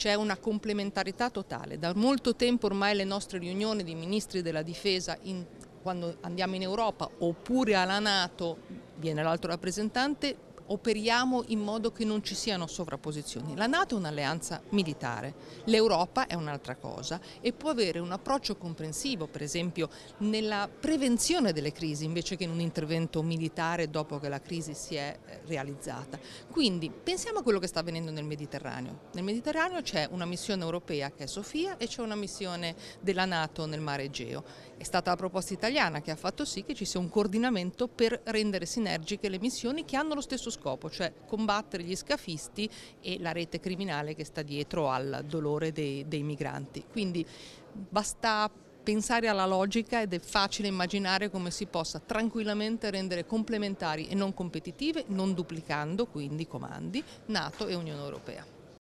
c'è una complementarità totale. Da molto tempo ormai le nostre riunioni di ministri della difesa in, quando andiamo in Europa oppure alla Nato viene l'altro rappresentante operiamo in modo che non ci siano sovrapposizioni. La Nato è un'alleanza militare, l'Europa è un'altra cosa e può avere un approccio comprensivo, per esempio nella prevenzione delle crisi invece che in un intervento militare dopo che la crisi si è eh, realizzata. Quindi pensiamo a quello che sta avvenendo nel Mediterraneo. Nel Mediterraneo c'è una missione europea che è Sofia e c'è una missione della Nato nel mare Egeo. È stata la proposta italiana che ha fatto sì che ci sia un coordinamento per rendere sinergiche le missioni che hanno lo stesso scopo scopo, cioè combattere gli scafisti e la rete criminale che sta dietro al dolore dei, dei migranti. Quindi basta pensare alla logica ed è facile immaginare come si possa tranquillamente rendere complementari e non competitive, non duplicando quindi comandi, Nato e Unione Europea.